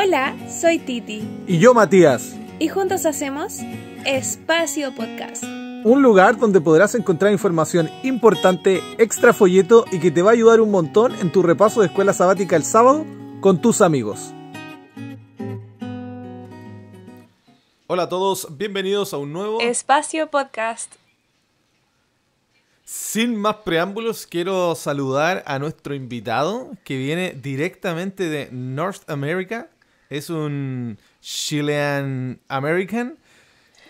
Hola, soy Titi. Y yo Matías. Y juntos hacemos Espacio Podcast. Un lugar donde podrás encontrar información importante, extra folleto y que te va a ayudar un montón en tu repaso de escuela sabática el sábado con tus amigos. Hola a todos, bienvenidos a un nuevo Espacio Podcast. Sin más preámbulos, quiero saludar a nuestro invitado que viene directamente de North America es un Chilean American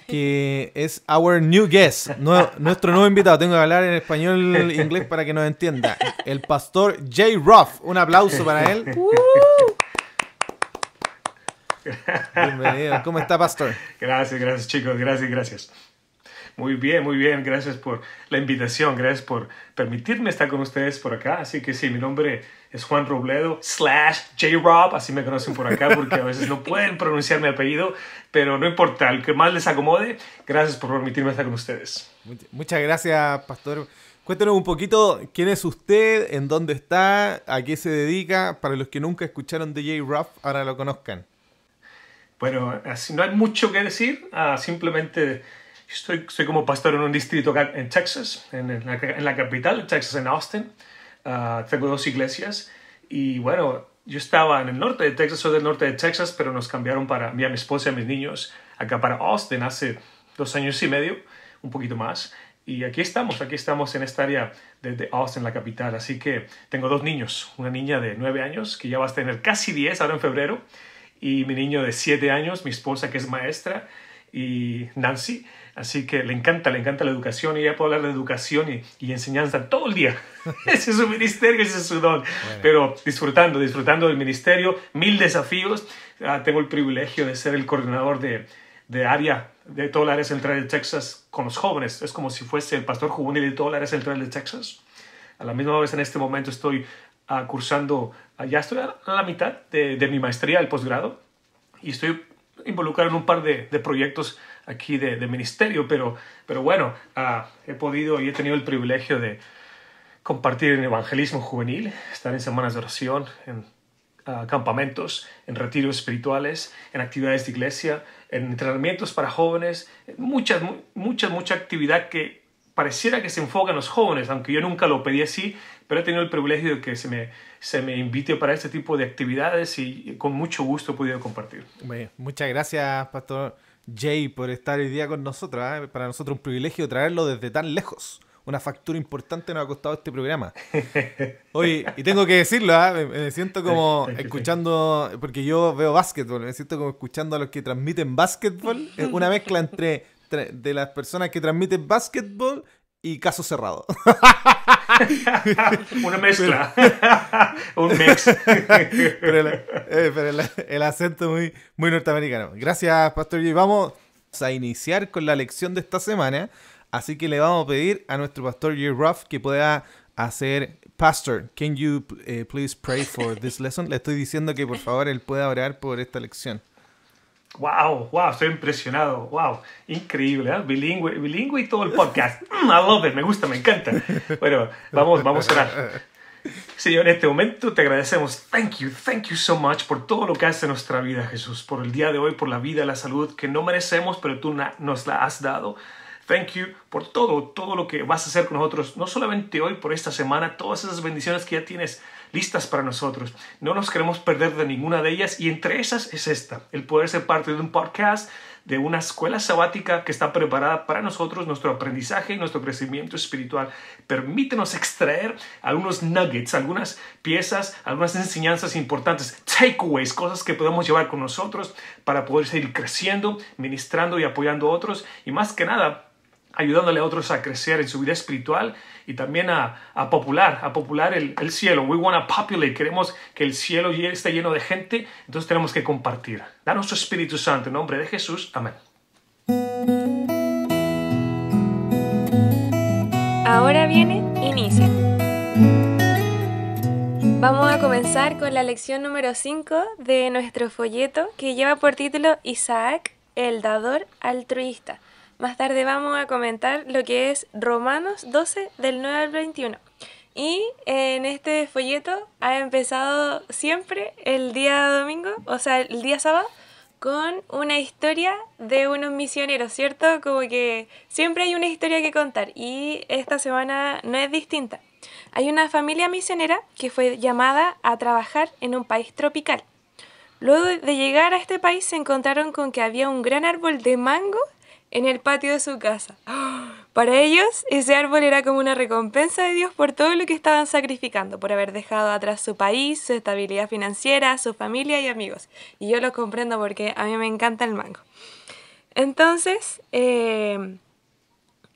que es our new guest, nuestro nuevo invitado. Tengo que hablar en español e inglés para que nos entienda. El pastor Jay Ruff. Un aplauso para él. Uh-huh. Bienvenido. ¿Cómo está, pastor? Gracias, gracias, chicos. Gracias, gracias. Muy bien, muy bien. Gracias por la invitación. Gracias por permitirme estar con ustedes por acá. Así que sí, mi nombre es Juan Robledo, slash J-Rob. Así me conocen por acá porque a veces no pueden pronunciar mi apellido. Pero no importa, el que más les acomode. Gracias por permitirme estar con ustedes. Muchas gracias, Pastor. Cuéntenos un poquito quién es usted, en dónde está, a qué se dedica, para los que nunca escucharon de J-Rob, ahora lo conozcan. Bueno, así no hay mucho que decir, ah, simplemente Estoy, como pastor en un distrito en Texas, en, la, en la, capital, Texas, en Austin. Ah, tengo dos iglesias y bueno, yo estaba en el norte de Texas, soy del norte de Texas, pero nos cambiaron para, a mi esposa y a mis niños acá para Austin hace dos años y medio, un poquito más. Y aquí estamos, aquí estamos en esta área de, Austin, la capital. Así que tengo dos niños, una niña de nueve años, que ya va a tener casi diez ahora en febrero, y mi niño de siete años, mi esposa que es maestra, y Nancy. Así que le encanta, le encanta la educación y ella puede hablar de educación y, enseñanza todo el día. ese es su ministerio, ese es su don. Pero disfrutando, disfrutando del ministerio, mil desafíos. Ah, tengo el privilegio de ser el coordinador de, área, de todo el área central de Texas con los jóvenes. Es como si fuese el pastor juvenil de todo el área central de Texas. A la misma vez en este momento estoy ah, cursando, ah, ya estoy a la mitad de, mi maestría, el posgrado, y estoy involucrado en un par de proyectos aquí de, ministerio, pero, pero bueno, ah, he podido y he tenido el privilegio de compartir en evangelismo juvenil, estar en semanas de oración, en ah, campamentos, en retiros espirituales, en actividades de iglesia, en entrenamientos para jóvenes, muchas, mucha, mucha actividad que pareciera que se enfoca en los jóvenes, aunque yo nunca lo pedí así, pero he tenido el privilegio de que se me, se me invite para este tipo de actividades y con mucho gusto he podido compartir. muchas gracias, Pastor. Jay por estar hoy día con nosotros. ¿eh? Para nosotros un privilegio traerlo desde tan lejos. Una factura importante nos ha costado este programa. Oye, y tengo que decirlo, ¿ah? me, siento como escuchando, porque yo veo básquetbol, me siento como escuchando a los que transmiten básquetbol. Es una mezcla entre de las personas que transmiten básquetbol y caso cerrado. Una mezcla. Un mix. pero, eh, el, acento muy, muy norteamericano. Gracias, Pastor Vamos a iniciar con la lección de esta semana. Así que le vamos a pedir a nuestro pastor Ruff que pueda hacer Pastor, can you eh, please pray for this lesson? Le estoy diciendo que por favor él pueda orar por esta lección. Wow, wow, estoy impresionado. Wow, increíble, ¿eh? bilingüe, bilingüe y todo el podcast. I love it, me gusta, me encanta. Bueno, vamos, vamos a orar. Señor, en este momento te agradecemos. Thank you, thank you so much por todo lo que hace en nuestra vida, Jesús. Por el día de hoy, por la vida, la salud que no merecemos, pero tú nos la has dado. Thank you por todo, todo lo que vas a hacer con nosotros, no solamente hoy, por esta semana, todas esas bendiciones que ya tienes listas para nosotros. No nos queremos perder de ninguna de ellas y entre esas es esta, el poder ser parte de un podcast, de una escuela sabática que está preparada para nosotros, nuestro aprendizaje y nuestro crecimiento espiritual. Permítenos extraer algunos nuggets, algunas piezas, algunas enseñanzas importantes, takeaways, cosas que podemos llevar con nosotros para poder seguir creciendo, ministrando y apoyando a otros y más que nada ayudándole a otros a crecer en su vida espiritual y también a, a popular, a popular el, el cielo. We want to populate, queremos que el cielo esté lleno de gente, entonces tenemos que compartir. Danos tu Espíritu Santo en nombre de Jesús. Amén. Ahora viene inicio. Vamos a comenzar con la lección número 5 de nuestro folleto que lleva por título Isaac, el dador altruista. Más tarde vamos a comentar lo que es Romanos 12 del 9 al 21. Y en este folleto ha empezado siempre el día domingo, o sea, el día sábado, con una historia de unos misioneros, ¿cierto? Como que siempre hay una historia que contar y esta semana no es distinta. Hay una familia misionera que fue llamada a trabajar en un país tropical. Luego de llegar a este país se encontraron con que había un gran árbol de mango en el patio de su casa. Para ellos, ese árbol era como una recompensa de Dios por todo lo que estaban sacrificando, por haber dejado atrás su país, su estabilidad financiera, su familia y amigos. Y yo lo comprendo porque a mí me encanta el mango. Entonces, eh,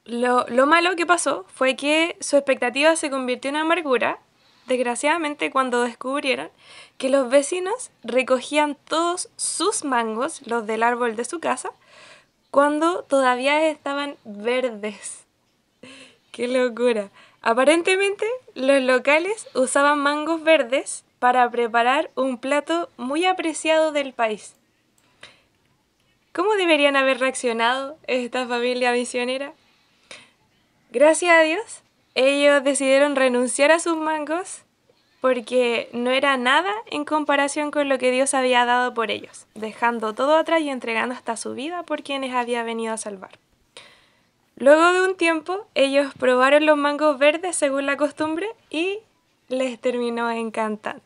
lo malo que pasó fue que su expectativa se convirtió en amargura, desgraciadamente cuando descubrieron que los vecinos recogían todos sus mangos, los del árbol de su casa, cuando todavía estaban verdes. ¡Qué locura! Aparentemente, los locales usaban mangos verdes para preparar un plato muy apreciado del país. ¿Cómo deberían haber reaccionado esta familia misionera? Gracias a Dios, ellos decidieron renunciar a sus mangos porque no era nada en comparación con lo que Dios había dado por ellos, dejando todo atrás y entregando hasta su vida por quienes había venido a salvar. Luego de un tiempo, ellos probaron los mangos verdes según la costumbre y les terminó encantando.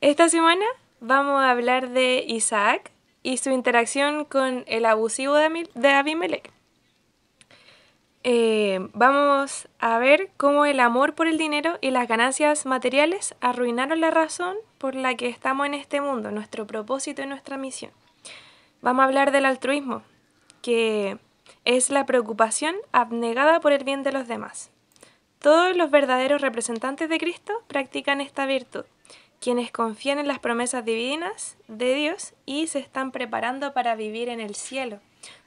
Esta semana vamos a hablar de Isaac y su interacción con el abusivo de Abimelech. Eh, vamos a ver cómo el amor por el dinero y las ganancias materiales arruinaron la razón por la que estamos en este mundo, nuestro propósito y nuestra misión. Vamos a hablar del altruismo, que es la preocupación abnegada por el bien de los demás. Todos los verdaderos representantes de Cristo practican esta virtud, quienes confían en las promesas divinas de Dios y se están preparando para vivir en el cielo.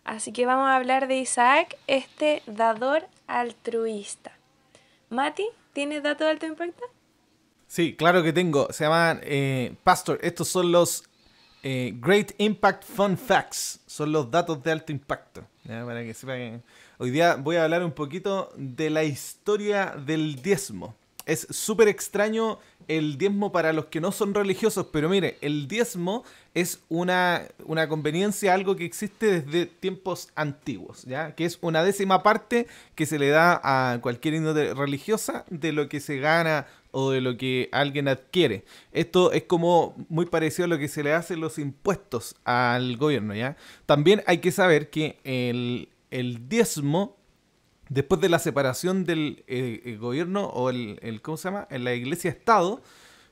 Así que vamos a hablar de Isaac, este dador altruista. Mati, ¿tienes datos de alto impacto? Sí, claro que tengo. Se llaman eh, Pastor. Estos son los eh, Great Impact Fun Facts. Son los datos de alto impacto. Para que Hoy día voy a hablar un poquito de la historia del diezmo es súper extraño el diezmo para los que no son religiosos, pero mire, el diezmo es una, una conveniencia, algo que existe desde tiempos antiguos, ¿ya? Que es una décima parte que se le da a cualquier índole religiosa de lo que se gana o de lo que alguien adquiere. Esto es como muy parecido a lo que se le hace los impuestos al gobierno, ¿ya? También hay que saber que el, el diezmo después de la separación del eh, eh, gobierno o el, ¿cómo se llama? En la iglesia-estado,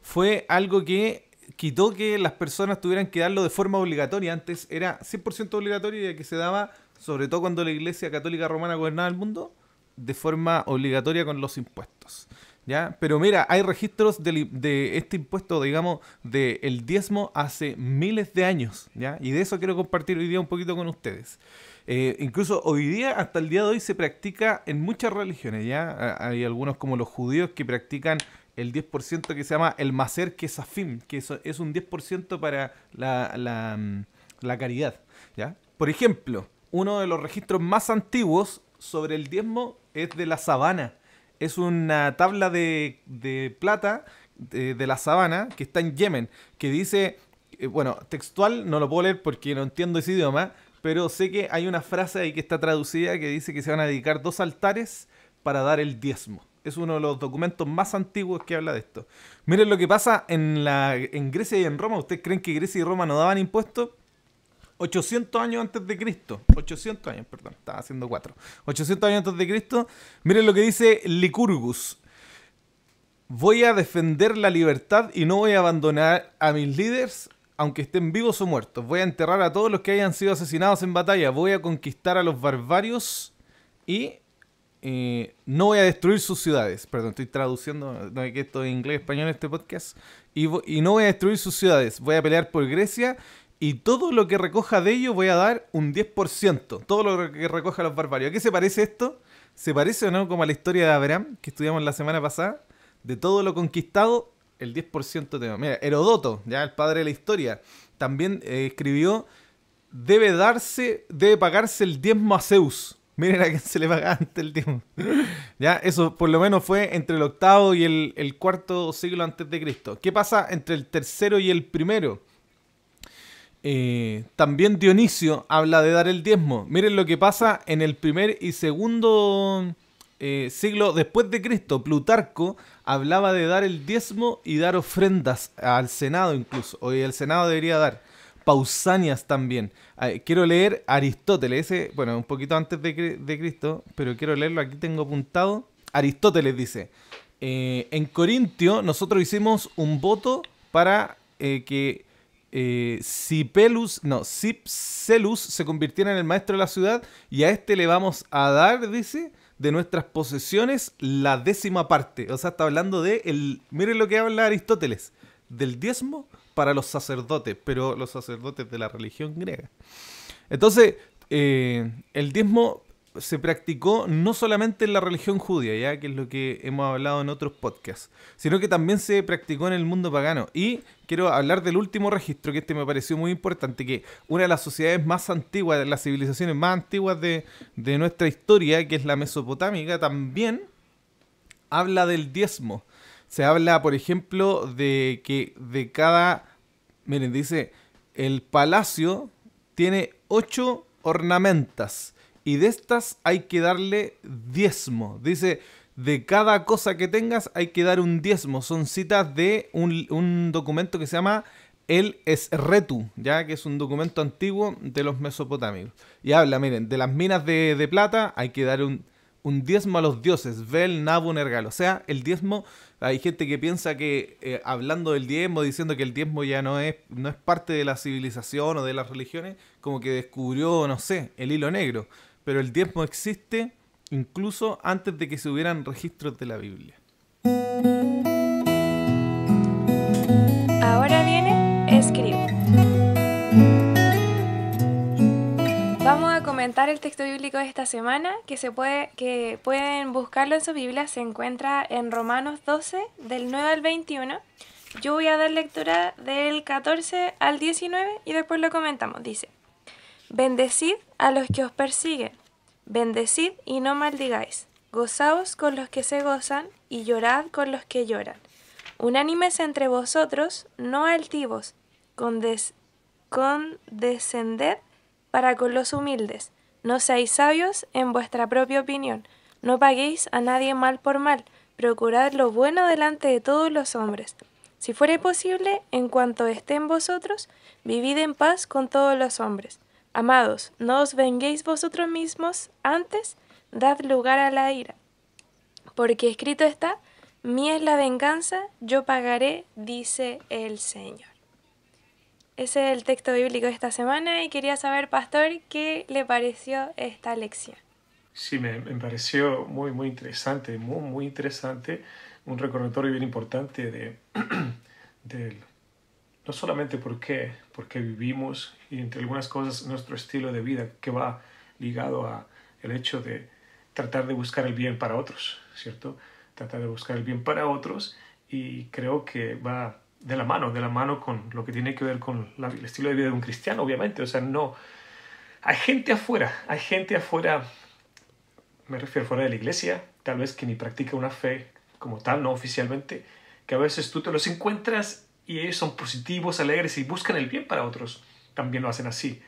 fue algo que quitó que las personas tuvieran que darlo de forma obligatoria. Antes era 100% obligatorio y que se daba, sobre todo cuando la iglesia católica romana gobernaba el mundo, de forma obligatoria con los impuestos. ¿Ya? Pero mira, hay registros de, este impuesto, digamos, del diezmo hace miles de años, ¿ya? Y de eso quiero compartir hoy día un poquito con ustedes. Eh, incluso hoy día, hasta el día de hoy, se practica en muchas religiones. Ya hay algunos como los judíos que practican el 10% que se llama el maser kesafim, que es, un 10% para mm, la, caridad. ¿ya? Por ejemplo, uno de los registros más antiguos sobre el diezmo es de la sabana. Es una tabla de, plata de, la sabana que está en Yemen, que dice, eh, bueno, textual, no lo puedo leer porque no entiendo ese idioma, pero sé que hay una frase ahí que está traducida que dice que se van a dedicar dos altares para dar el diezmo. Es uno de los documentos más antiguos que habla de esto. Miren lo que pasa en, Grecia y en Roma. ¿Ustedes creen que Grecia y Roma no daban impuestos? 800 años antes de Cristo. 800 años, perdón, estaba haciendo 4. 800 años antes de Cristo. Miren lo que dice Licurgus. Voy a defender la libertad y no voy a abandonar a mis líderes aunque estén vivos o muertos. Voy a enterrar a todos los que hayan sido asesinados en batalla. Voy a conquistar a los barbarios y eh, no voy a destruir sus ciudades. Perdón, estoy traduciendo, no hay que esto en inglés, español este podcast. Y, no voy a destruir sus ciudades. Voy a pelear por Grecia y todo lo que recoja de ellos voy a dar un 10%. Todo lo que recoja los barbarios. ¿A qué se parece esto? ¿Se parece o no como a la historia de Abraham que estudiamos la semana pasada? De todo lo conquistado, el 10% de... Mira, Herodoto, ya el padre de la historia, también eh, escribió, debe darse, debe pagarse el diezmo a Zeus. Miren a quién se le pagaba antes el diezmo. ya, eso por lo menos fue entre el octavo y el, cuarto siglo antes de Cristo. ¿Qué pasa entre el tercero y el primero? Eh, también Dionisio habla de dar el diezmo. Miren lo que pasa en el primer y segundo eh, siglo después de Cristo, Plutarco hablaba de dar el diezmo y dar ofrendas al Senado incluso. Hoy el Senado debería dar. Pausanias también. Ah, quiero leer Aristóteles, bueno, un poquito antes de, Cristo, pero quiero leerlo, aquí tengo apuntado. Aristóteles dice, eh, en Corintio nosotros hicimos un voto para eh, que eh, Cipelus, no, Cipselus se convirtiera en el maestro de la ciudad y a este le vamos a dar, dice, de nuestras posesiones la décima parte. O sea, está hablando de el. Miren lo que habla Aristóteles. Del diezmo para los sacerdotes, pero los sacerdotes de la religión griega. Entonces, eh, el diezmo se practicó no solamente en la religión judía, ya que es lo que hemos hablado en otros podcasts, sino que también se practicó en el mundo pagano. Y quiero hablar del último registro, que este me pareció muy importante, que una de las sociedades más antiguas, de las civilizaciones más antiguas de, de nuestra historia, que es la mesopotámica, también habla del diezmo. Se habla, por ejemplo, de que de cada... Miren, dice, el palacio tiene ocho ornamentas y de estas hay que darle diezmo. Dice, de cada cosa que tengas hay que dar un diezmo. Son citas de un, documento que se llama el Esretu, ya que es un documento antiguo de los mesopotámicos. Y habla, miren, de las minas de, plata hay que dar un, diezmo a los dioses, Bel, Nabu, Nergal. O sea, el diezmo, hay gente que piensa que eh, hablando del diezmo, diciendo que el diezmo ya no es, no es parte de la civilización o de las religiones, como que descubrió, no sé, el hilo negro pero el diezmo existe incluso antes de que se hubieran registros de la Biblia. Ahora viene escribe. Vamos a comentar el texto bíblico de esta semana que se puede que pueden buscarlo en su Biblia, se encuentra en Romanos 12 del 9 al 21. Yo voy a dar lectura del 14 al 19 y después lo comentamos. Dice: Bendecid a los que os persiguen, bendecid y no maldigáis, gozaos con los que se gozan y llorad con los que lloran. Unánimes entre vosotros, no altivos, condescended para con los humildes, no seáis sabios en vuestra propia opinión, no paguéis a nadie mal por mal, procurad lo bueno delante de todos los hombres. Si fuere posible, en cuanto estén vosotros, vivid en paz con todos los hombres. Amados, no os venguéis vosotros mismos, antes dad lugar a la ira. Porque escrito está, mía es la venganza, yo pagaré, dice el Señor. Ese es el texto bíblico de esta semana y quería saber, pastor, qué le pareció esta lección. Sí, me, me pareció muy, muy interesante, muy, muy interesante, un recordatorio bien importante de, del no solamente porque, porque vivimos y entre algunas cosas nuestro estilo de vida que va ligado a el hecho de tratar de buscar el bien para otros, ¿cierto? Tratar de buscar el bien para otros y creo que va de la mano, de la mano con lo que tiene que ver con el estilo de vida de un cristiano, obviamente, o sea, no. Hay gente afuera, hay gente afuera, me refiero fuera de la iglesia, tal vez que ni practica una fe como tal, no oficialmente, que a veces tú te los encuentras y ellos son positivos, alegres y buscan el bien para otros, también lo hacen así.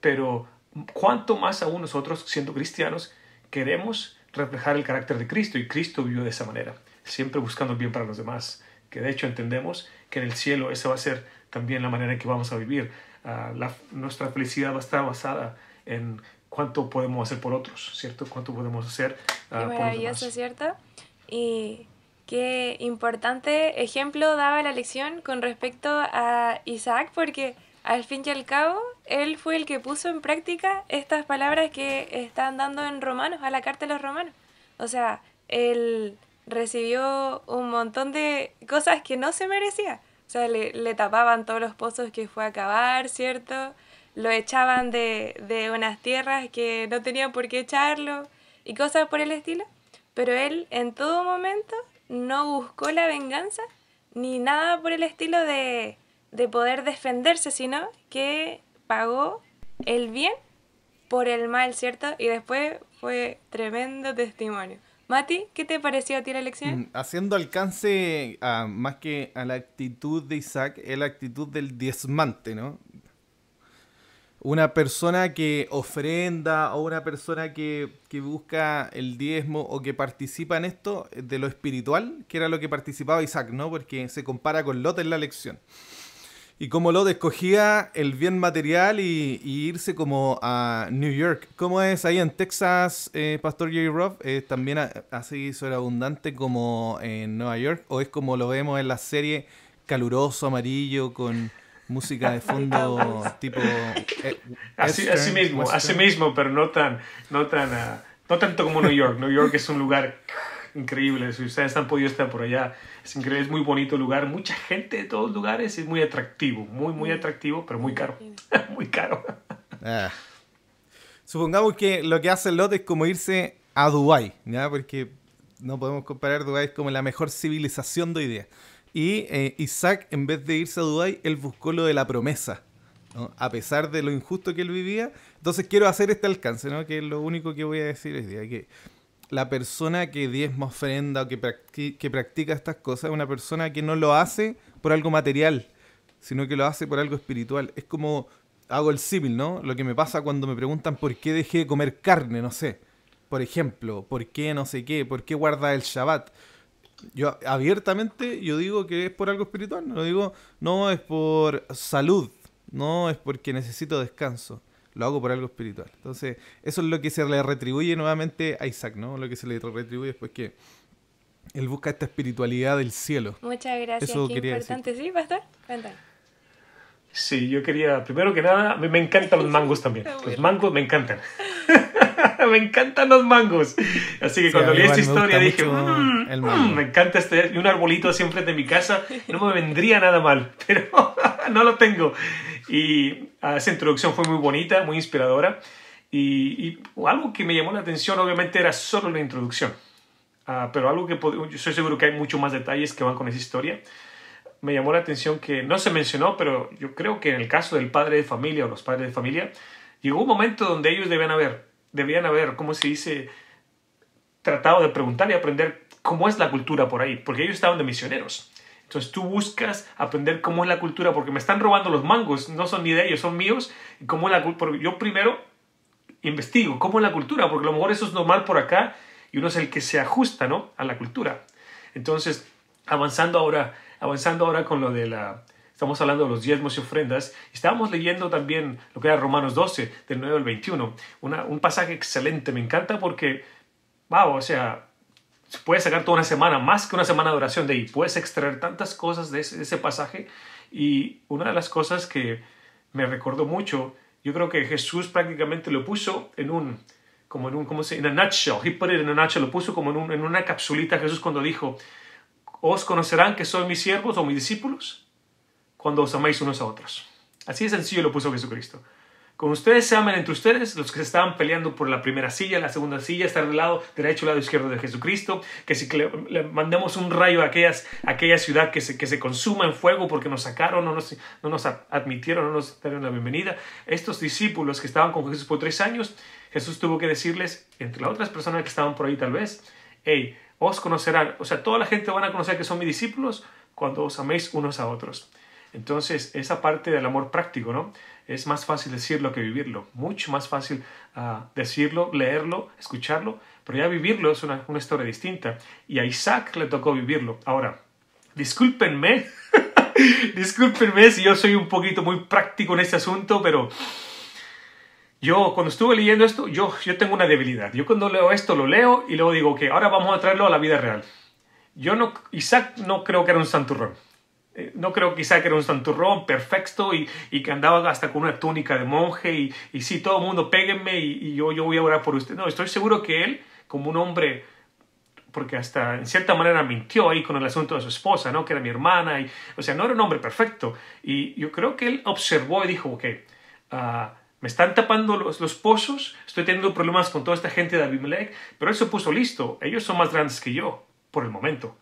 Pero cuanto más aún nosotros, siendo cristianos, queremos reflejar el carácter de Cristo y Cristo vivió de esa manera, siempre buscando el bien para los demás, que de hecho entendemos que en el cielo esa va a ser también la manera en que vamos a vivir. Ah, nuestra felicidad va a estar basada en cuánto podemos hacer por otros, ¿cierto? Cuánto podemos hacer ah, por los demás. ¿cierto? Y qué importante ejemplo daba la lección con respecto a Isaac, porque al fin y al cabo él fue el que puso en práctica estas palabras que están dando en Romanos, a la carta de los Romanos. O sea, él recibió un montón de cosas que no se merecía. O sea, le, le tapaban todos los pozos que fue a cavar, ¿cierto? Lo echaban de, de unas tierras que no tenían por qué echarlo y cosas por el estilo. Pero él en todo momento no buscó la venganza ni nada por el estilo de, de poder defenderse, sino que pagó el bien por el mal, ¿cierto? Y después fue tremendo testimonio. Mati, ¿qué te pareció a ti la elección? Mm, haciendo alcance a, más que a la actitud de Isaac, es la actitud del diezmante, ¿no? una persona que ofrenda o una persona que, busca el diezmo o que participa en esto eh, de lo espiritual, que era lo que participaba Isaac, ¿no? Porque se compara con Lot en la lección. Y como Lot escogía el bien material y, irse como a New York. ¿Cómo es ahí en Texas, eh, Pastor Jerry Ruff? ¿Es también así sobreabundante como en Nueva York? ¿O es como lo vemos en la serie caluroso, amarillo, con música de fondo tipo... Eh, así, mismo, así mismo, pero no tan... No tan ah, no tanto como New York. New York es un lugar increíble. Si ustedes han podido estar por allá, es increíble, es muy bonito lugar. Mucha gente de todos lugares, es muy atractivo, muy, muy atractivo, pero muy caro. muy caro. Ah. Supongamos que lo que hace Lot es como irse a Dubai Porque no podemos comparar Dubái es como la mejor civilización de hoy día. Y eh, Isaac, en vez de irse a Dubái, él buscó lo de la promesa. A pesar de lo injusto que él vivía. Entonces quiero hacer este alcance, ¿no? Que lo único que voy a decir es Que la persona que diezma ofrenda o que, practica, que practica estas cosas es una persona que no lo hace por algo material, sino que lo hace por algo espiritual. Es como, hago el símil, ¿no? Lo que me pasa cuando me preguntan por qué dejé de comer carne, no sé. Por ejemplo, por qué no sé qué, por qué guarda el Shabbat yo abiertamente yo digo que es por algo espiritual, no lo digo, no es por salud, no es porque necesito descanso, lo hago por algo espiritual. Entonces, eso es lo que se le retribuye nuevamente a Isaac, ¿no? Lo que se le retribuye es que él busca esta espiritualidad del cielo. Muchas gracias, eso importante, ¿sí, pastor? Cuéntame. Sí, yo quería, primero que nada, me, encantan los mangos también. Los mangos me encantan. me encantan los mangos. Así que cuando leí esta historia dije, mm, me encanta este, y un arbolito así enfrente de mi casa, no me vendría nada mal, pero no lo tengo. Y ah, esa introducción fue muy bonita, muy inspiradora. Y, algo que me llamó la atención obviamente era solo la introducción. Ah, pero algo que yo soy seguro que hay muchos más detalles que van con esa historia. Me llamó la atención que no se mencionó, pero yo creo que en el caso del padre de familia o los padres de familia, Llegó un momento donde ellos debían haber, debían haber, ¿cómo se dice? Tratado de preguntar y aprender cómo es la cultura por ahí, porque ellos estaban de misioneros. Entonces tú buscas aprender cómo es la cultura, porque me están robando los mangos, no son ni de ellos, son míos. cómo la, porque yo primero investigo cómo es la cultura, porque a lo mejor eso es normal por acá y uno es el que se ajusta ¿no? a la cultura. Entonces, avanzando ahora, avanzando ahora con lo de la, Estamos hablando de los diezmos y ofrendas. Estábamos leyendo también lo que era Romanos 12, del 9 al 21. un pasaje excelente, me encanta porque, wow, o sea, se puede sacar toda una semana, más que una semana de oración de ahí. Puedes extraer tantas cosas de ese, pasaje. Y una de las cosas que me recordó mucho, yo creo que Jesús prácticamente lo puso en un, como en un, ¿cómo se En a nutshell. He put it in a nutshell. Lo puso como en, un, en una capsulita Jesús cuando dijo, os conocerán que soy mis siervos o mis discípulos cuando os améis unos a otros. Así es sencillo lo puso Jesucristo. Cuando ustedes se amen entre ustedes, los que se estaban peleando por la primera silla, la segunda silla, estar del lado derecho, lado izquierdo de Jesucristo, que si le, mandemos un rayo a, aquellas, aquella ciudad que se, consuma en fuego porque nos sacaron, no nos, no nos admitieron, no nos dieron la bienvenida, estos discípulos que estaban con Jesús por tres años, Jesús tuvo que decirles, entre las otras personas que estaban por ahí tal vez, hey, os conocerán, o sea, toda la gente van a conocer que son mis discípulos cuando os améis unos a otros. Entonces, esa parte del amor práctico, ¿no? Es más fácil decirlo que vivirlo, mucho más fácil ah, decirlo, leerlo, escucharlo, pero ya vivirlo es una, historia distinta. Y a Isaac le tocó vivirlo. Ahora, discúlpenme, discúlpenme si yo soy un poquito muy práctico en este asunto, pero yo cuando estuve leyendo esto, yo, yo tengo una debilidad. Yo cuando leo esto lo leo y luego digo que ahora vamos a traerlo a la vida real. Yo no, Isaac no creo que era un santurrón. Eh, no creo quizá que era un santurrón perfecto y, y, que andaba hasta con una túnica de monje y, y sí, todo el mundo péguenme y, yo, yo voy a orar por usted. No, estoy seguro que él, como un hombre, porque hasta en cierta manera mintió ahí con el asunto de su esposa, ¿no? que era mi hermana, y, o sea, no era un hombre perfecto. Y yo creo que él observó y dijo, ok, ah, me están tapando los, los, pozos, estoy teniendo problemas con toda esta gente de Abimelech, pero él se puso listo, ellos son más grandes que yo, por el momento.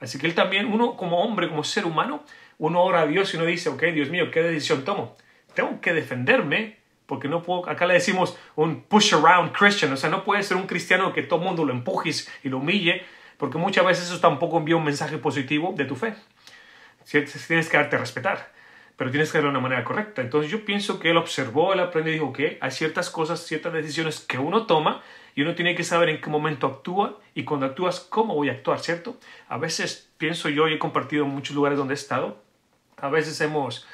Así que él también, uno como hombre, como ser humano, uno ora a Dios y uno dice, ok, Dios mío, ¿qué decisión tomo? Tengo que defenderme porque no puedo, acá le decimos un push around Christian, o sea, no puede ser un cristiano que todo mundo lo empujes y lo humille, porque muchas veces eso tampoco envía un mensaje positivo de tu fe. Tienes que darte a respetar, pero tienes que hacerlo de una manera correcta. Entonces yo pienso que él observó, él aprendió y dijo que hay ciertas cosas, ciertas decisiones que uno toma y uno tiene que saber en qué momento actúa y cuando actúas, cómo voy a actuar, ¿cierto? A veces pienso yo, y he compartido en muchos lugares donde he estado, a veces hemos,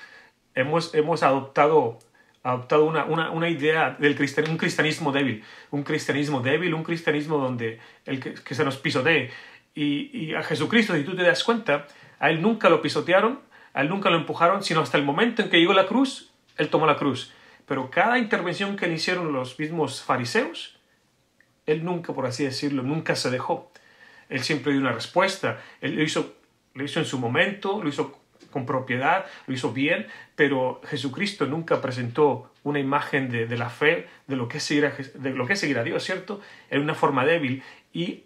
hemos, hemos adoptado, adoptado una, una, una idea del un cristianismo débil, un cristianismo débil, un cristianismo donde el que, que se nos pisotee. Y, y a Jesucristo, si tú te das cuenta, a él nunca lo pisotearon, a él nunca lo empujaron, sino hasta el momento en que llegó la cruz, él tomó la cruz. Pero cada intervención que le hicieron los mismos fariseos, él nunca, por así decirlo, nunca se dejó. Él siempre dio una respuesta. Él lo hizo, lo hizo en su momento, lo hizo con propiedad, lo hizo bien, pero Jesucristo nunca presentó una imagen de, la fe, de lo, que es seguir a, de lo que Dios, ¿cierto? En una forma débil. Y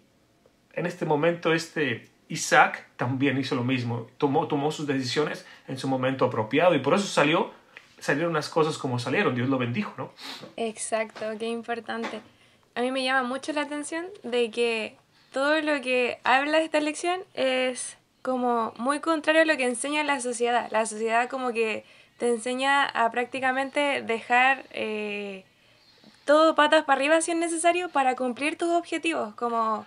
en este momento este Isaac también hizo lo mismo, tomó, tomó sus decisiones en su momento apropiado y por eso salió, salieron las cosas como salieron, Dios lo bendijo, ¿no? Exacto, qué importante a mí me llama mucho la atención de que todo lo que habla esta lección es como muy contrario a lo que enseña la sociedad. La sociedad como que te enseña a prácticamente dejar eh, todo patas para arriba si es necesario para cumplir tus objetivos. Como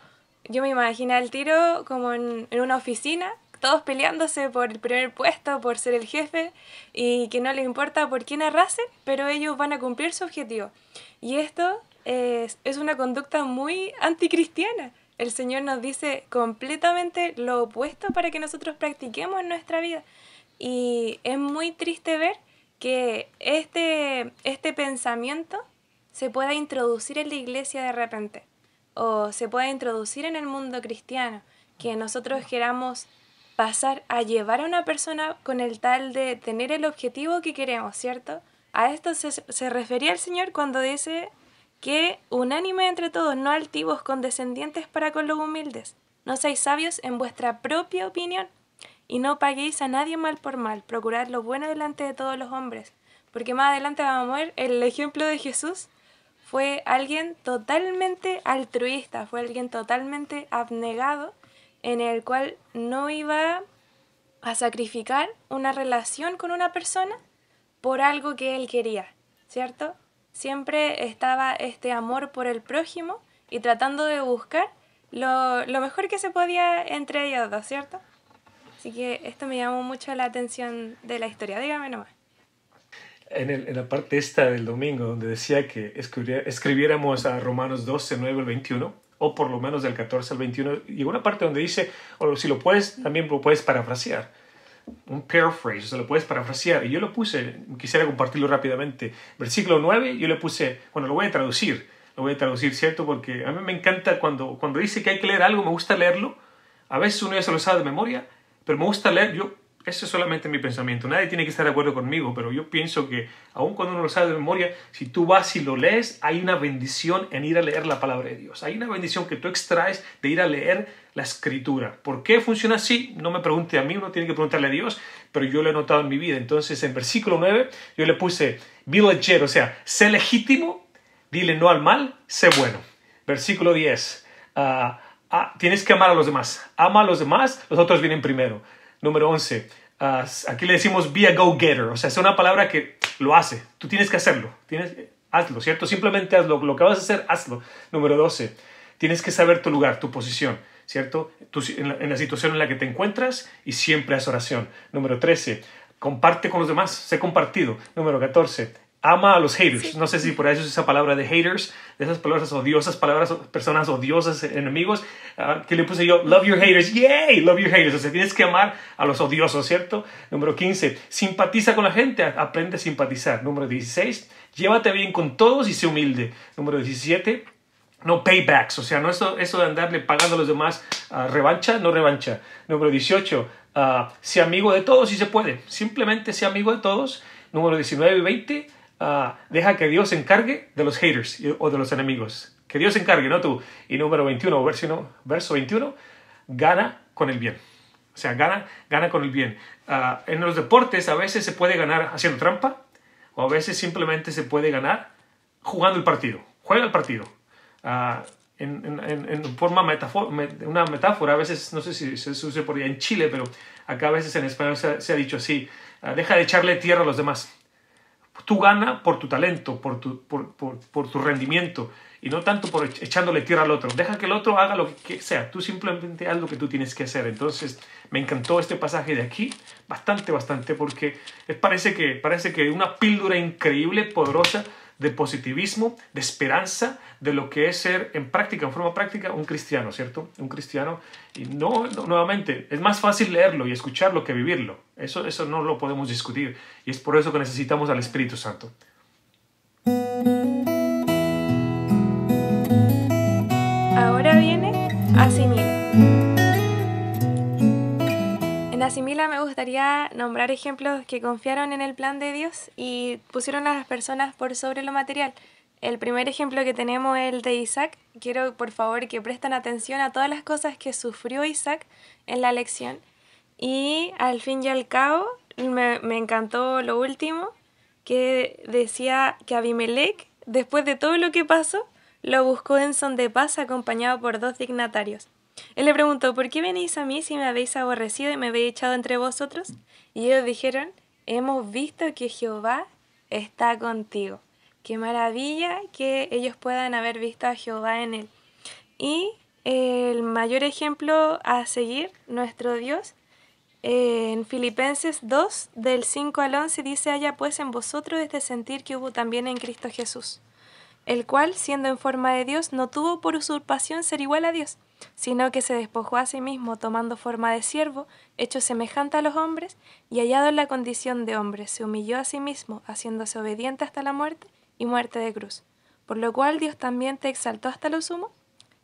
yo me imagino el tiro como en, en una oficina todos peleándose por el primer puesto, por ser el jefe, y que no les importa por quién arrasen, pero ellos van a cumplir su objetivo. Y esto es, una conducta muy anticristiana. El Señor nos dice completamente lo opuesto para que nosotros practiquemos en nuestra vida. Y es muy triste ver que este, este pensamiento se pueda introducir en la iglesia de repente o se pueda introducir en el mundo cristiano, que nosotros queramos pasar a llevar a una persona con el tal de tener el objetivo que queremos, ¿cierto? A esto se, se refería el Señor cuando dice que unánime entre todos, no altivos, condescendientes para con los humildes. No seáis sabios en vuestra propia opinión, y no paguéis a nadie mal por mal, procurad lo bueno delante de todos los hombres, porque más adelante vamos a ver el ejemplo de Jesús fue alguien totalmente altruista, fue alguien totalmente abnegado, en el cual no iba a sacrificar una relación con una persona por algo que él quería, ¿cierto? siempre estaba este amor por el prójimo y tratando de buscar lo, lo mejor que se podía entre ellos dos, ¿cierto? Así que esto me llamó mucho la atención de la historia. Dígame nomás. En, el, en, la parte esta del domingo, donde decía que escribiéramos a Romanos 12, 9 al 21, o por lo menos del 14 al 21, y una parte donde dice, o si lo puedes, también lo puedes parafrasear, un paraphrase, o sea, lo puedes parafrasear. Y yo lo puse, quisiera compartirlo rápidamente. Versículo 9, yo le puse, bueno, lo voy a traducir, lo voy a traducir, ¿cierto? Porque a mí me encanta cuando, cuando dice que hay que leer algo, me gusta leerlo. A veces uno ya se lo sabe de memoria, pero me gusta leer, yo ese es solamente mi pensamiento. Nadie tiene que estar de acuerdo conmigo, pero yo pienso que aun cuando uno lo sabe de memoria, si tú vas y lo lees, hay una bendición en ir a leer la palabra de Dios. Hay una bendición que tú extraes de ir a leer la escritura. ¿Por qué funciona así? No me pregunte a mí, uno tiene que preguntarle a Dios, pero yo lo he notado en mi vida. Entonces, en versículo 9, yo le puse, o sea, sé legítimo, dile no al mal, sé bueno. Versículo 10, ah, ah, tienes que amar a los demás. Ama a los demás, los otros vienen primero. Número 11. aquí le decimos be a go-getter. O sea, es una palabra que lo hace. Tú tienes que hacerlo. Tienes, hazlo, ¿cierto? Simplemente hazlo. Lo que vas a hacer, hazlo. Número 12. Tienes que saber tu lugar, tu posición, ¿cierto? en, la, situación en la que te encuentras y siempre haz oración. Número 13. Comparte con los demás. Sé compartido. Número 14 ama a los haters. No sé si por eso es esa palabra de haters, de esas palabras odiosas, palabras, personas odiosas, enemigos, ah, que le puse yo, love your haters, yay, love your haters. O sea, tienes que amar a los odiosos, ¿cierto? Número 15, simpatiza con la gente, aprende a simpatizar. Número 16, llévate bien con todos y sé humilde. Número 17, no paybacks, o sea, no eso, eso de andarle pagando a los demás ah, revancha, no revancha. Número 18, uh, ah, amigo de todos si se puede, simplemente sé amigo de todos. Número 19 y 20, Ah, deja que Dios se encargue de los haters o de los enemigos. Que Dios se encargue, no tú. Y número 21, verso, verso 21, gana con el bien. O sea, gana, con el bien. Ah, en los deportes a veces se puede ganar haciendo trampa o a veces simplemente se puede ganar jugando el partido. Juega el partido. Ah, en, forma metáfora, una metáfora, a veces, no sé si se usa por allá en Chile, pero acá a veces en español se ha dicho así, deja de echarle tierra a los demás tú ganas por tu talento, por tu, tu rendimiento y no tanto por echándole tierra al otro. Deja que el otro haga lo que sea, tú simplemente haz lo que tú tienes que hacer. Entonces, me encantó este pasaje de aquí, bastante, bastante, porque parece que, parece que una píldora increíble, poderosa, de positivismo, de esperanza, de lo que es ser en práctica, en forma práctica, un cristiano, ¿cierto? Un cristiano. Y no, nuevamente, es más fácil leerlo y escucharlo que vivirlo. Eso, eso no lo podemos discutir. Y es por eso que necesitamos al Espíritu Santo. En simila me gustaría nombrar ejemplos que confiaron en el plan de Dios y pusieron a las personas por sobre lo material. El primer ejemplo que tenemos es el de Isaac. Quiero por favor que presten atención a todas las cosas que sufrió Isaac en la lección. Y al fin y al cabo, me, me encantó lo último, que decía que Abimelech, después de todo lo que pasó, lo buscó en son de paz acompañado por dos dignatarios. Él le preguntó, ¿por qué venís a mí si me habéis aborrecido y me habéis echado entre vosotros? Y ellos dijeron, hemos visto que Jehová está contigo. Qué maravilla que ellos puedan haber visto a Jehová en él. Y el mayor ejemplo a seguir, nuestro Dios, en Filipenses 2, del 5 al 11, dice, haya pues en vosotros este sentir que hubo también en Cristo Jesús el cual, siendo en forma de Dios, no tuvo por usurpación ser igual a Dios, sino que se despojó a sí mismo tomando forma de siervo, hecho semejante a los hombres, y hallado en la condición de hombre, se humilló a sí mismo, haciéndose obediente hasta la muerte y muerte de cruz. Por lo cual Dios también te exaltó hasta lo sumo,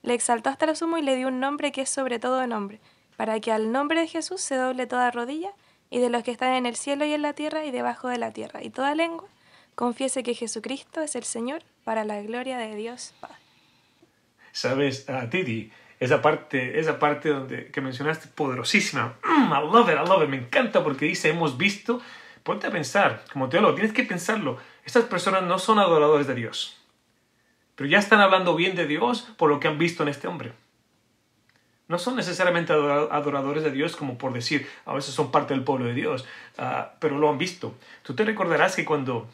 le exaltó hasta lo sumo y le dio un nombre que es sobre todo nombre, para que al nombre de Jesús se doble toda rodilla, y de los que están en el cielo y en la tierra y debajo de la tierra, y toda lengua Confiese que Jesucristo es el Señor para la gloria de Dios Padre. Sabes, Titi, ah, esa parte, esa parte donde, que mencionaste, poderosísima. Mm, I love it, I love it. Me encanta porque dice, hemos visto. Ponte a pensar, como teólogo, tienes que pensarlo. Estas personas no son adoradores de Dios. Pero ya están hablando bien de Dios por lo que han visto en este hombre. No son necesariamente adoradores de Dios como por decir, a veces son parte del pueblo de Dios, ah, pero lo han visto. Tú te recordarás que cuando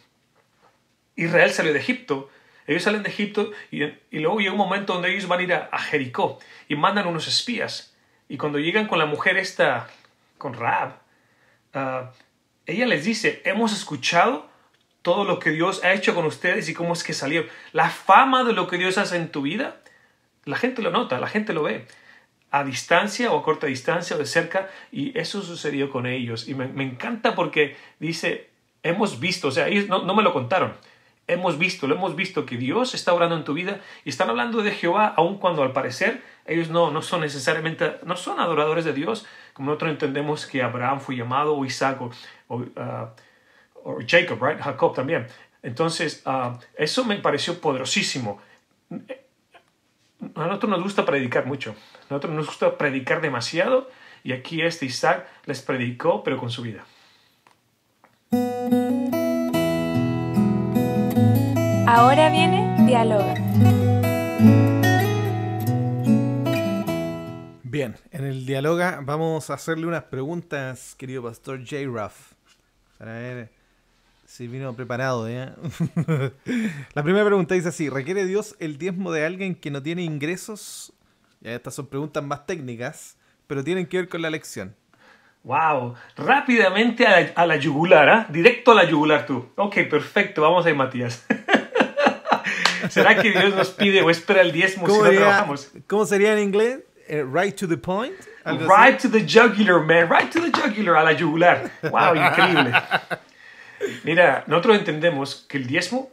Israel salió de Egipto. Ellos salen de Egipto y, luego llega un momento donde ellos van a ir a, Jericó y mandan unos espías. Y cuando llegan con la mujer esta, con Raab, ah, ella les dice, hemos escuchado todo lo que Dios ha hecho con ustedes y cómo es que salió La fama de lo que Dios hace en tu vida, la gente lo nota, la gente lo ve a distancia o a corta distancia o de cerca y eso sucedió con ellos y me, encanta porque dice hemos visto, o sea, ellos no me lo contaron, hemos visto, lo hemos visto que Dios está orando en tu vida y están hablando de Jehová, aun cuando al parecer ellos no, no son necesariamente, no son adoradores de Dios, como nosotros entendemos que Abraham fue llamado, o Isaac, o, uh, Jacob, right? Jacob también. Entonces, uh, eso me pareció poderosísimo. A nosotros nos gusta predicar mucho, a nosotros nos gusta predicar demasiado, y aquí este Isaac les predicó, pero con su vida. Ahora viene Dialoga. Bien, en el Dialoga vamos a hacerle unas preguntas, querido pastor J. Ruff, para ver si vino preparado. ¿eh? La primera pregunta dice así, ¿requiere Dios el diezmo de alguien que no tiene ingresos? Ya estas son preguntas más técnicas, pero tienen que ver con la lección. Wow, rápidamente a la, yugular, ¿eh? directo a la yugular tú. Ok, perfecto, vamos ahí Matías. ¿Será que Dios nos pide o espera el diezmo si no trabajamos? ¿Cómo sería en inglés? Eh, right to the point. Right to the jugular, man. Right to the jugular, a la jugular. ¡Wow! Increíble. Mira, nosotros entendemos que el diezmo,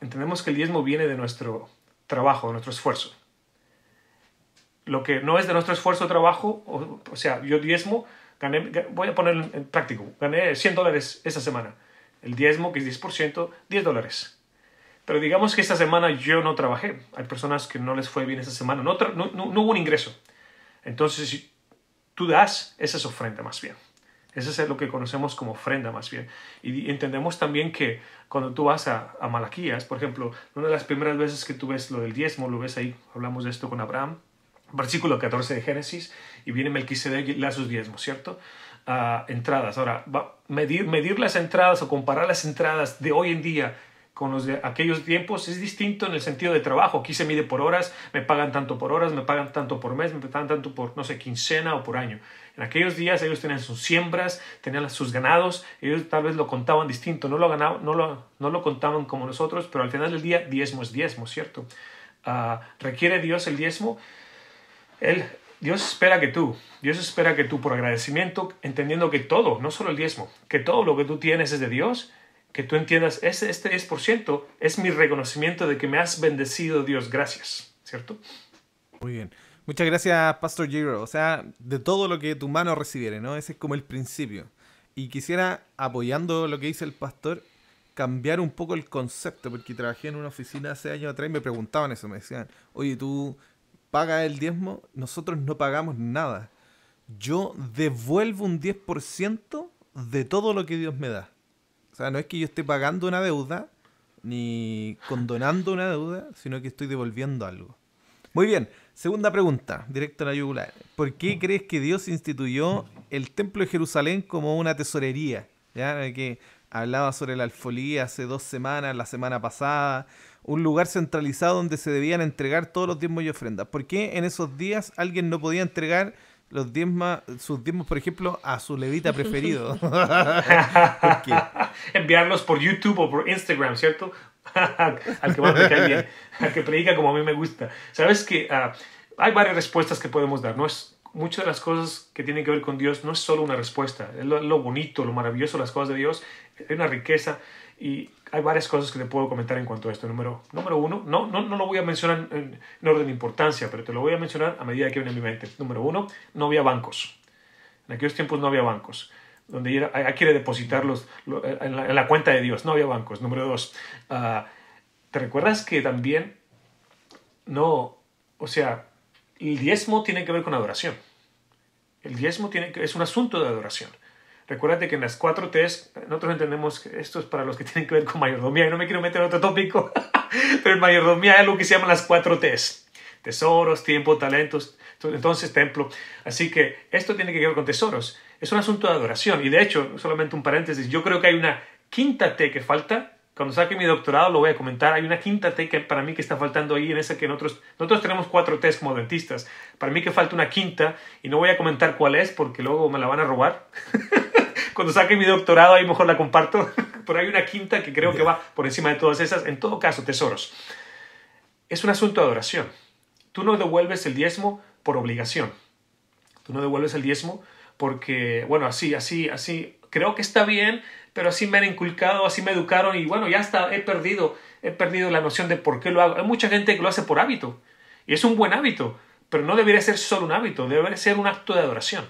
entendemos que el diezmo viene de nuestro trabajo, de nuestro esfuerzo. Lo que no es de nuestro esfuerzo o trabajo, o, sea, yo diezmo, voy a poner en práctico, gané 100 dólares esta semana. El diezmo, que es 10%, 10 dólares. Pero digamos que esta semana yo no trabajé. Hay personas que no les fue bien esta semana. No, no, hubo un ingreso. Entonces, tú das, esa es ofrenda más bien. Eso es lo que conocemos como ofrenda más bien. Y entendemos también que cuando tú vas a, a, Malaquías, por ejemplo, una de las primeras veces que tú ves lo del diezmo, lo ves ahí, hablamos de esto con Abraham, versículo 14 de Génesis, y viene Melquisedec y le sus diezmos, ¿cierto? a ah, entradas. Ahora, medir, medir las entradas o comparar las entradas de hoy en día con los de aquellos tiempos es distinto en el sentido de trabajo. Aquí se mide por horas, me pagan tanto por horas, me pagan tanto por mes, me pagan tanto por, no sé, quincena o por año. En aquellos días ellos tenían sus siembras, tenían sus ganados, ellos tal vez lo contaban distinto, no lo, ganaban, no lo, contaban como nosotros, pero al final del día diezmo es diezmo, ¿cierto? Ah, ¿Requiere Dios el diezmo? Él, Dios espera que tú, Dios espera que tú por agradecimiento, entendiendo que todo, no solo el diezmo, que todo lo que tú tienes es de Dios, que tú entiendas, ese, este 10% es mi reconocimiento de que me has bendecido, Dios, gracias, ¿cierto? Muy bien. Muchas gracias, Pastor Giro. O sea, de todo lo que tu mano recibiere, ¿no? Ese es como el principio. Y quisiera, apoyando lo que dice el pastor, cambiar un poco el concepto, porque trabajé en una oficina hace años atrás y me preguntaban eso, me decían, oye, tú pagas el diezmo, nosotros no pagamos nada. Yo devuelvo un 10% de todo lo que Dios me da. O sea, no es que yo esté pagando una deuda ni condonando una deuda, sino que estoy devolviendo algo. Muy bien, segunda pregunta, directo a la yugular. ¿Por qué crees que Dios instituyó el Templo de Jerusalén como una tesorería? ¿Ya? Que hablaba sobre la alfolía hace dos semanas, la semana pasada, un lugar centralizado donde se debían entregar todos los diezmos y ofrendas. ¿Por qué en esos días alguien no podía entregar los sus diezmos, por ejemplo, a su levita preferido. Enviarlos por YouTube o por Instagram, ¿cierto? al que más me cae bien, al que predica como a mí me gusta. Sabes que ah, hay varias respuestas que podemos dar. No es, muchas de las cosas que tienen que ver con Dios no es solo una respuesta. lo, bonito, lo maravilloso las cosas de Dios. Hay una riqueza y hay varias cosas que te puedo comentar en cuanto a esto. Número, número uno, no, no, no lo voy a mencionar en, orden de importancia, pero te lo voy a mencionar a medida que viene a mi mente. Número uno, no había bancos. En aquellos tiempos no había bancos donde era, hay que depositarlos en, la, cuenta de Dios. No había bancos. Número dos, ah, ¿te recuerdas que también no, o sea, el diezmo tiene que ver con adoración? El diezmo tiene es un asunto de adoración. Recuérdate que en las cuatro T's, nosotros entendemos que esto es para los que tienen que ver con mayordomía, y no me quiero meter en otro tópico, pero en mayordomía es lo que se llaman las cuatro T's. Tesoros, tiempo, talentos, entonces templo. Así que esto tiene que ver con tesoros. Es un asunto de adoración. Y de hecho, solamente un paréntesis, yo creo que hay una quinta T que falta, cuando saque mi doctorado lo voy a comentar. Hay una quinta T que para mí que está faltando ahí en esa que nosotros, nosotros tenemos cuatro T como dentistas. Para mí que falta una quinta y no voy a comentar cuál es porque luego me la van a robar. Cuando saque mi doctorado ahí mejor la comparto. Pero hay una quinta que creo que va por encima de todas esas. En todo caso, tesoros. Es un asunto de adoración. Tú no devuelves el diezmo por obligación. Tú no devuelves el diezmo porque, bueno, así, así, así, creo que está bien, pero así me han inculcado, así me educaron y bueno, ya está, he perdido, he perdido la noción de por qué lo hago. Hay mucha gente que lo hace por hábito y es un buen hábito, pero no debería ser solo un hábito, debería ser un acto de adoración.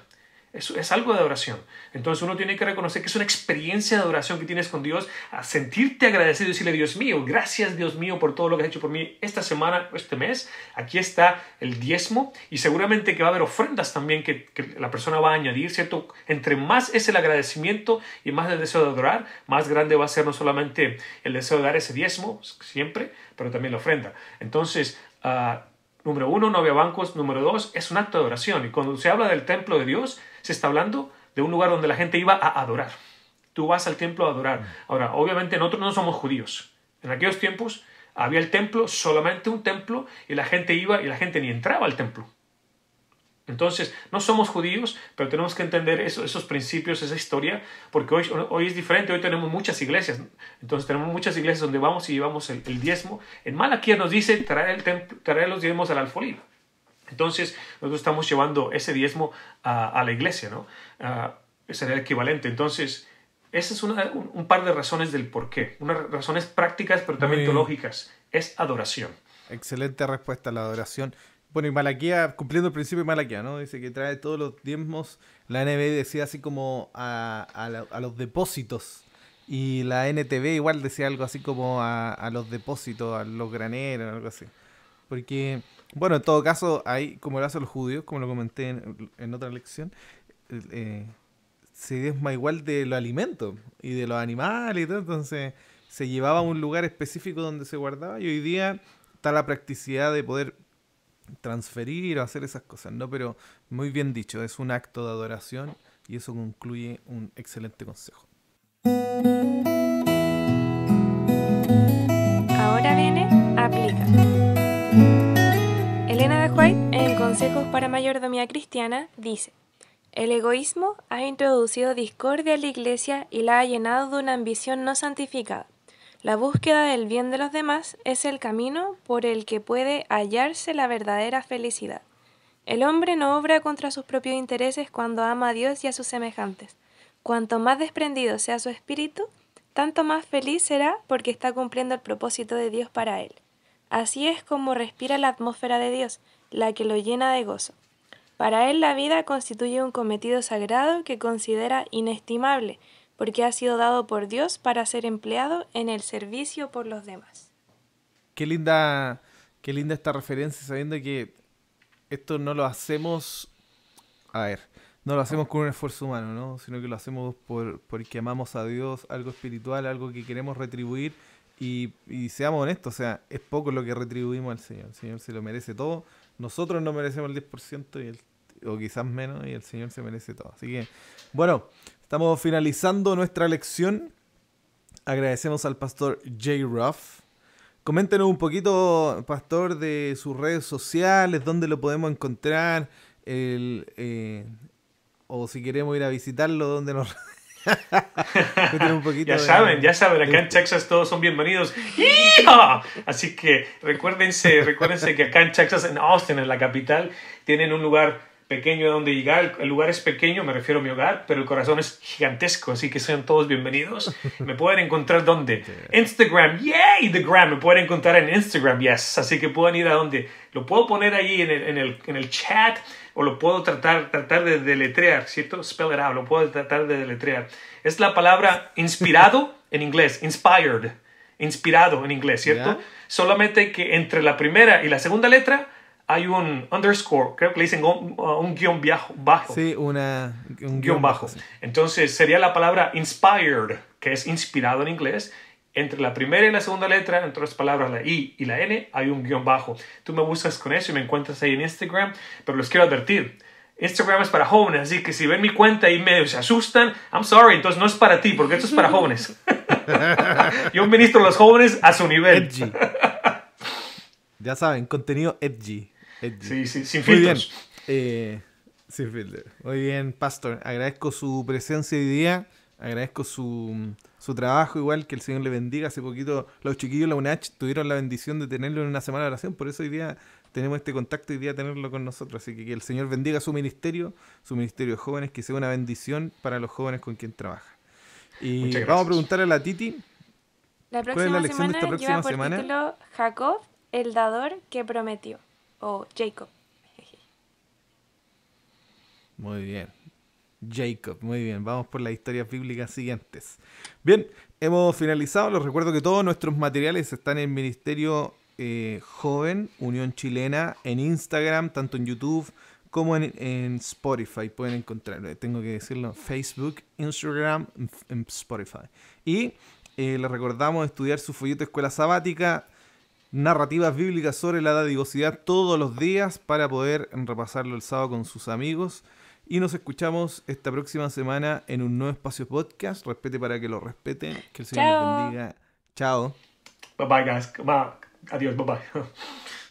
Es, algo de adoración. Entonces uno tiene que reconocer que es una experiencia de adoración que tienes con Dios, a sentirte agradecido y decirle, Dios mío, gracias Dios mío por todo lo que has hecho por mí esta semana, este mes. Aquí está el diezmo y seguramente que va a haber ofrendas también que, la persona va a añadir, ¿cierto? Entre más es el agradecimiento y más el deseo de adorar, más grande va a ser no solamente el deseo de dar ese diezmo, siempre, pero también la ofrenda. Entonces, ah, Número uno, no había bancos. Número dos, es un acto de adoración. Y cuando se habla del templo de Dios, se está hablando de un lugar donde la gente iba a adorar. Tú vas al templo a adorar. Ahora, obviamente nosotros no somos judíos. En aquellos tiempos había el templo, solamente un templo, y la gente iba y la gente ni entraba al templo. Entonces, no somos judíos, pero tenemos que entender esos principios, esa historia, porque hoy, es diferente, hoy tenemos muchas iglesias. Entonces, tenemos muchas iglesias donde vamos y llevamos el, diezmo. En Malaquía nos dice traer, el los diezmos al alfolí. Entonces, nosotros estamos llevando ese diezmo a, la iglesia, ¿no? sería el equivalente. Entonces, esa es un, par de razones del por qué. Unas razones prácticas, pero también teológicas. Es adoración. Excelente respuesta a la adoración. Bueno, y Malaquía, cumpliendo el principio de Malaquía, ¿no? Dice que trae todos los diezmos. La NBI decía así como a, a, los depósitos. Y la NTB igual decía algo así como a, los depósitos, a los graneros, algo así. Porque, bueno, en todo caso, ahí, como lo hacen los judíos, como lo comenté en, otra lección, eh, se diezma igual de los alimentos y de los animales y todo. Entonces, se llevaba a un lugar específico donde se guardaba y hoy día está la practicidad de poder transferir o hacer esas cosas, ¿no? Pero muy bien dicho, es un acto de adoración y eso concluye un excelente consejo. Ahora viene Aplica. Elena de White en Consejos para Mayordomía Cristiana dice, el egoísmo ha introducido discordia a la iglesia y la ha llenado de una ambición no santificada. La búsqueda del bien de los demás es el camino por el que puede hallarse la verdadera felicidad. El hombre no obra contra sus propios intereses cuando ama a Dios y a sus semejantes. Cuanto más desprendido sea su espíritu, tanto más feliz será porque está cumpliendo el propósito de Dios para él. Así es como respira la atmósfera de Dios, la que lo llena de gozo. Para él la vida constituye un cometido sagrado que considera inestimable porque ha sido dado por Dios para ser empleado en el servicio por los demás. Qué linda, qué linda esta referencia, sabiendo que esto no lo hacemos, a ver, no lo hacemos con un esfuerzo humano, ¿no? sino que lo hacemos por, porque amamos a Dios, algo espiritual, algo que queremos retribuir. Y, y seamos honestos, o sea, es poco lo que retribuimos al Señor. El Señor se lo merece todo. Nosotros no merecemos el 10% y el o quizás menos, y el Señor se merece todo. Así que, bueno, Estamos finalizando nuestra lección. Agradecemos al pastor Jay Ruff. Coméntenos un poquito, pastor, de sus redes sociales, dónde lo podemos encontrar, eh, o si queremos ir a visitarlo, dónde nos... un ya saben, ya saben, acá en Texas todos son bienvenidos. Así que recuérdense, recuérdense que acá en Texas, en Austin, en la capital, tienen un lugar pequeño de donde llegar, el lugar es pequeño, me refiero a mi hogar, pero el corazón es gigantesco, así que sean todos bienvenidos. Me pueden encontrar donde? Instagram, yay, The Gram, me pueden encontrar en Instagram, yes, así que pueden ir a donde. Lo puedo poner ahí en el, en el, en el chat o lo puedo tratar, tratar de deletrear, ¿cierto? Spell it out, lo puedo tratar de deletrear. Es la palabra inspirado en inglés, inspired, inspirado en inglés, ¿cierto? Solamente que entre la primera y la segunda letra hay un underscore, creo que le dicen un, uh, guión bajo, Sí, una, un guión, bajo. Entonces sería la palabra inspired, que es inspirado en inglés. Entre la primera y la segunda letra, entre las palabras la I y la N, hay un guión bajo. Tú me buscas con eso y me encuentras ahí en Instagram, pero les quiero advertir. Instagram es para jóvenes, así que si ven mi cuenta y medio se asustan, I'm sorry, entonces no es para ti, porque esto es para jóvenes. Yo ministro a los jóvenes a su nivel. Edgy. Ya saben, contenido edgy sí, sí, sin filtros. Muy bien. Eh, sin filtro. Muy bien, Pastor. Agradezco su presencia hoy día. Agradezco su, su trabajo, igual que el Señor le bendiga. Hace poquito los chiquillos de la UNACH tuvieron la bendición de tenerlo en una semana de oración, por eso hoy día tenemos este contacto y día tenerlo con nosotros. Así que que el Señor bendiga su ministerio, su ministerio de jóvenes, que sea una bendición para los jóvenes con quien trabaja. Y vamos a preguntarle a la Titi. La próxima ¿Cuál es la lección semana de esta próxima lleva por Título Jacob, el dador que prometió o Jacob. Muy bien. Jacob, muy bien. Vamos por las historias bíblicas siguientes. Bien, hemos finalizado. Les recuerdo que todos nuestros materiales están en Ministerio eh, Joven, Unión Chilena, en Instagram, tanto en YouTube como en, Spotify. Pueden encontrarlo, tengo que decirlo, Facebook, Instagram, en Spotify. Y eh, les recordamos estudiar su folleto Escuela Sabática, narrativas bíblicas sobre la dadivosidad todos los días para poder repasarlo el sábado con sus amigos. Y nos escuchamos esta próxima semana en un nuevo espacio podcast. Respete para que lo respeten. Que el Señor bendiga. Chao. Bye bye, guys. Adiós. Bye bye.